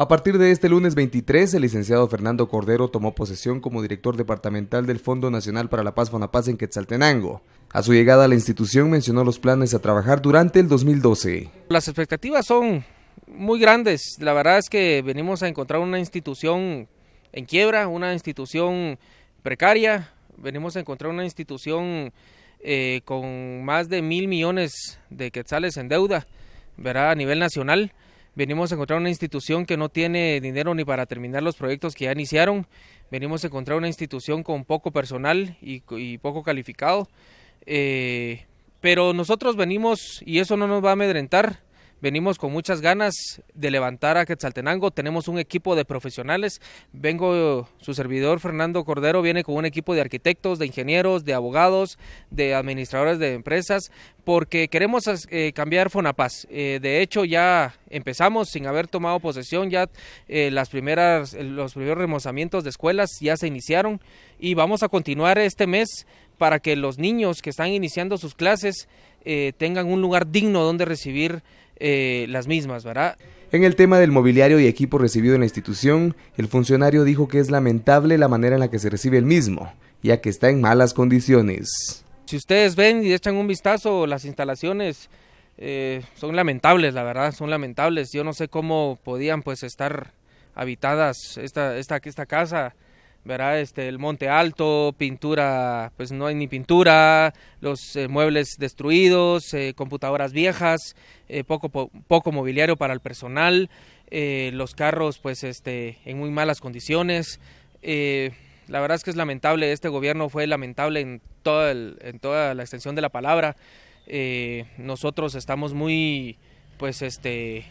A partir de este lunes 23, el licenciado Fernando Cordero tomó posesión como director departamental del Fondo Nacional para la Paz Fonapaz en Quetzaltenango. A su llegada a la institución mencionó los planes a trabajar durante el 2012. Las expectativas son muy grandes. La verdad es que venimos a encontrar una institución en quiebra, una institución precaria, venimos a encontrar una institución eh, con más de mil millones de quetzales en deuda, ¿verdad? A nivel nacional venimos a encontrar una institución que no tiene dinero ni para terminar los proyectos que ya iniciaron, venimos a encontrar una institución con poco personal y, poco calificado, eh, pero nosotros venimos, y eso no nos va a amedrentar, venimos con muchas ganas de levantar a Quetzaltenango, tenemos un equipo de profesionales, vengo su servidor Fernando Cordero, viene con un equipo de arquitectos, de ingenieros, de abogados, de administradores de empresas, porque queremos eh, cambiar Fonapaz. Eh, de hecho, ya empezamos sin haber tomado posesión, ya eh, las primeras, los primeros remozamientos de escuelas ya se iniciaron y vamos a continuar este mes para que los niños que están iniciando sus clases tengan un lugar digno donde recibir eh, las mismas, ¿verdad? En el tema del mobiliario y equipo recibido en la institución, el funcionario dijo que es lamentable la manera en la que se recibe el mismo, ya que está en malas condiciones. Si ustedes ven y echan un vistazo, las instalaciones eh, son lamentables, la verdad, son lamentables. Yo no sé cómo podían pues estar habitadas esta casa. Este, el monte alto, pintura, pues no hay ni pintura, los eh, muebles destruidos, eh, computadoras viejas, eh, poco, poco mobiliario para el personal, los carros pues este, en muy malas condiciones. la verdad es que es lamentable, este gobierno fue lamentable en toda, en toda la extensión de la palabra. nosotros estamos muy, pues este,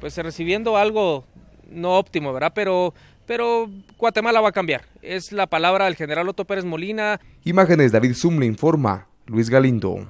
pues recibiendo algo no óptimo, ¿verdad? Pero pero Guatemala va a cambiar. Es la palabra del general Otto Pérez Molina. Imágenes David Zum informa Luis Galindo.